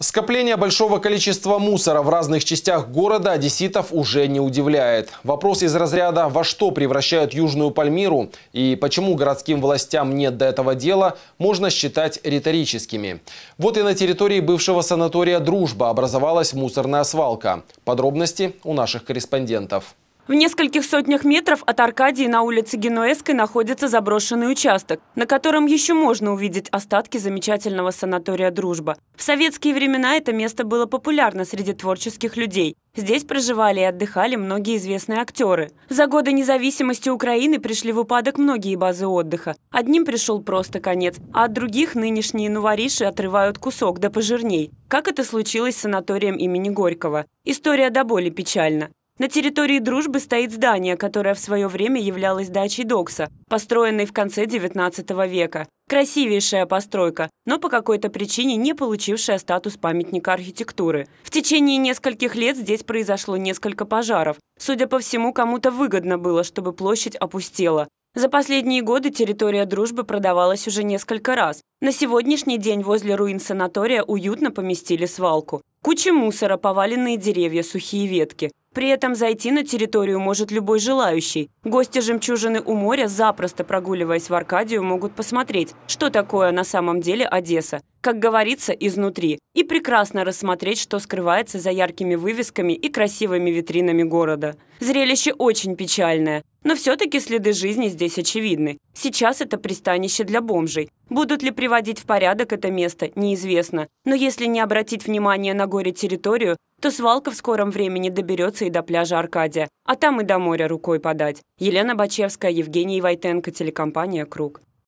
Скопление большого количества мусора в разных частях города одесситов уже не удивляет. Вопрос из разряда «во что превращают Южную Пальмиру» и «почему городским властям нет до этого дела» можно считать риторическими. Вот и на территории бывшего санатория «Дружба» образовалась мусорная свалка. Подробности у наших корреспондентов. В нескольких сотнях метров от Аркадии на улице Генуэской находится заброшенный участок, на котором еще можно увидеть остатки замечательного санатория «Дружба». В советские времена это место было популярно среди творческих людей. Здесь проживали и отдыхали многие известные актеры. За годы независимости Украины пришли в упадок многие базы отдыха. Одним пришел просто конец, а от других нынешние нувориши отрывают кусок да пожирней. Как это случилось с санаторием имени Горького? История до боли печальна. На территории Дружбы стоит здание, которое в свое время являлось дачей Докса, построенной в конце XIX века. Красивейшая постройка, но по какой-то причине не получившая статус памятника архитектуры. В течение нескольких лет здесь произошло несколько пожаров. Судя по всему, кому-то выгодно было, чтобы площадь опустела. За последние годы территория дружбы продавалась уже несколько раз. На сегодняшний день возле руин санатория уютно поместили свалку. Куча мусора, поваленные деревья, сухие ветки. При этом зайти на территорию может любой желающий. Гости жемчужины у моря, запросто прогуливаясь в Аркадию, могут посмотреть, что такое на самом деле Одесса, как говорится, изнутри, и прекрасно рассмотреть, что скрывается за яркими вывесками и красивыми витринами города. Зрелище очень печальное. Но все-таки следы жизни здесь очевидны. Сейчас это пристанище для бомжей. Будут ли приводить в порядок это место, неизвестно. Но если не обратить внимание на горе-территорию, то свалка в скором времени доберется и до пляжа Аркадия, а там и до моря рукой подать. Елена Бачевская, Евгений Войтенко, телекомпания «Круг».